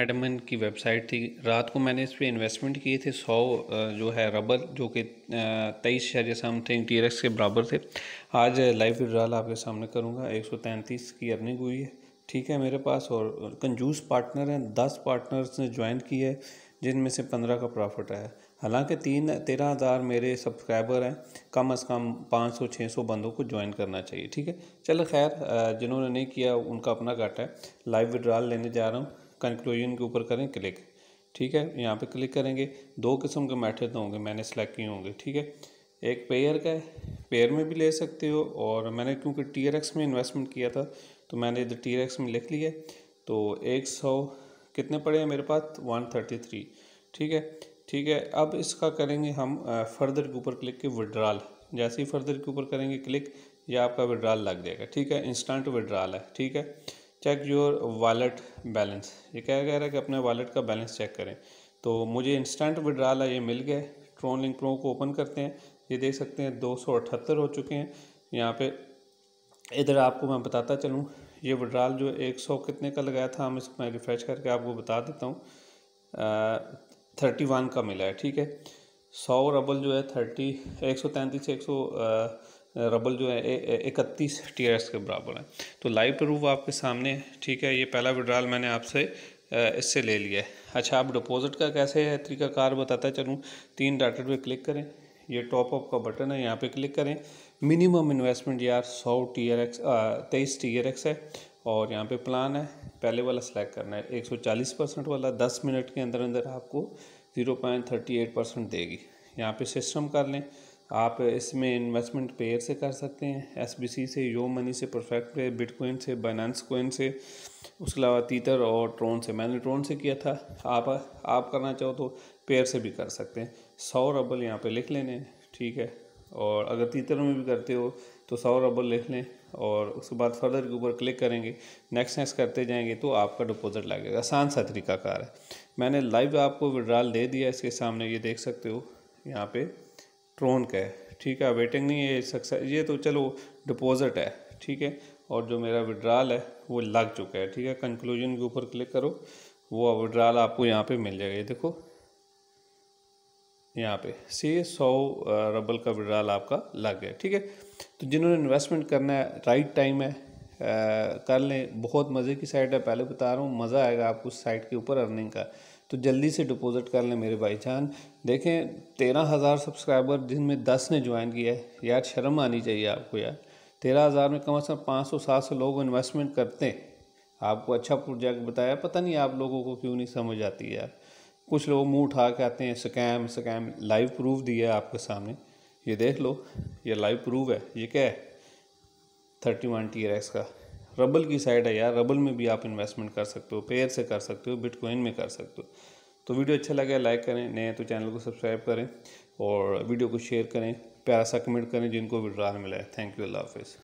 Edmund की website थी रात को मैंने इस पर इन्वेस्टमेंट किए थे सौ जो है रबर जो कि तेईस शहर समथिंग टी एक्स के बराबर थे आज लाइव विड्राल आपके सामने करूँगा एक सौ तैंतीस की अर्निंग हुई है ठीक है मेरे पास और कंजूस पार्टनर हैं दस पार्टनर्स ने ज्वाइन की है जिनमें से पंद्रह का प्रॉफिट आया हालांकि तीन तेरह हज़ार मेरे सब्सक्राइबर हैं कम अज़ कम पाँच सौ छः सौ बंदों को ज्वाइन करना चाहिए ठीक है चलो खैर जिन्होंने नहीं किया उनका अपना घाटा है लाइव विड्रॉल लेने जा रहा हूँ कंक्लूजन के ऊपर करें क्लिक ठीक है यहाँ पे क्लिक करेंगे दो किस्म के मैथड तो होंगे मैंने सेलेक्ट किए होंगे ठीक है एक पेयर का है पेयर में भी ले सकते हो और मैंने क्योंकि टी में इन्वेस्टमेंट किया था तो मैंने इधर टी में लिख लिया तो एक सौ कितने पड़े हैं मेरे पास वन थर्टी थ्री ठीक है ठीक है अब इसका करेंगे हम फर्दर के ऊपर क्लिक के विड्राल जैसे ही फर्दर के ऊपर करेंगे क्लिक या आपका विड्राल लग जाएगा ठीक है इंस्टेंट विड्राल है ठीक है चेक योर वालेट बैलेंस ये क्या कह रहा है कि अपने वालेट का बैलेंस चेक करें तो मुझे इंस्टेंट विड्राल है ये मिल गया ट्रोन लिंक प्रो को ओपन करते हैं ये देख सकते हैं दो सौ अठहत्तर हो चुके हैं यहाँ पे इधर आपको मैं बताता चलूँ ये विड्रॉल जो एक सौ कितने का लगाया था हम इसको मैं रिफ़्रेश करके आपको बता देता हूँ थर्टी वन का मिला है ठीक है सौ रबल जो है थर्टी एक सौ तैंतीस एक सौ रबल जो है इकतीस टी के बराबर है तो लाइव प्रूफ आपके सामने ठीक है ये पहला विड्रॉल मैंने आपसे इससे ले लिया है अच्छा आप डिपॉजिट का कैसे है तरीकाकार बताता चलूँ तीन डाटेड पे क्लिक करें ये टॉप अप का बटन है यहाँ पे क्लिक करें मिनिमम इन्वेस्टमेंट यार सौ टी आर एक्स तेईस टी आर एक्स है और यहाँ पे प्लान है पहले वाला सेलेक्ट करना है एक सौ चालीस परसेंट वाला दस मिनट के अंदर अंदर आपको zero point thirty eight percent देगी यहाँ पे सिस्टम कर लें आप इसमें इन्वेस्टमेंट पेयर से कर सकते हैं एसबीसी से यो मनी से परफेक्ट पे बिटकॉइन से बाइनानस कोइन से उसके अलावा तीतर और ट्रोन से मैंने ट्रोन से किया था आप आप करना चाहो तो पेयर से भी कर सकते हैं सौ रबल यहाँ पे लिख लेने ठीक है और अगर तीतर में भी करते हो तो सौ रबल लिख लें और उसके बाद फर्दर के ऊपर क्लिक करेंगे नेक्स्ट नेक्स्ट करते जाएंगे तो आपका डिपॉजिट लगेगा आसान सा तरीकाकार है मैंने लाइव आपको विड्रॉल दे दिया इसके सामने ये देख सकते हो यहाँ पर ट्रोन का है ठीक है वेटिंग नहीं है सक्सेस ये तो चलो डिपॉजिट है ठीक है और जो मेरा विड्राल है वो लग चुका है ठीक है कंक्लूजन के ऊपर क्लिक करो वो विड्राल आपको यहाँ पे मिल जाएगा ये देखो यहाँ पे से सौ रबल का विड्राल आपका लग गया ठीक है तो जिन्होंने इन्वेस्टमेंट करना है राइट टाइम है आ, कर लें बहुत मज़े की साइट है पहले बता रहा हूँ मज़ा आएगा आपको साइट के ऊपर अर्निंग का तो जल्दी से डिपॉज़िट कर लें मेरे भाईजान देखें तेरह हज़ार सब्सक्राइबर जिनमें दस ने ज्वाइन किया है यार शर्म आनी चाहिए आपको यार तेरह हज़ार में कम से कम पाँच सौ सात सौ लोग इन्वेस्टमेंट करते हैं आपको अच्छा प्रोजेक्ट बताया पता नहीं आप लोगों को क्यों नहीं समझ आती यार कुछ लोग मुंह उठा के आते हैं स्कैम स्कैम लाइव प्रूफ दिया है आपके सामने ये देख लो ये लाइव प्रूफ है ये क्या है थर्टी वन टी एक्स का रबल की साइड है यार रबल में भी आप इन्वेस्टमेंट कर सकते हो पेयर से कर सकते हो बिटकॉइन में कर सकते हो तो वीडियो अच्छा लगे लाइक करें नए तो चैनल को सब्सक्राइब करें और वीडियो को शेयर करें प्यारा सा कमेंट करें जिनको विड्रॉल मिला है थैंक यू अल्लाह हाफिज़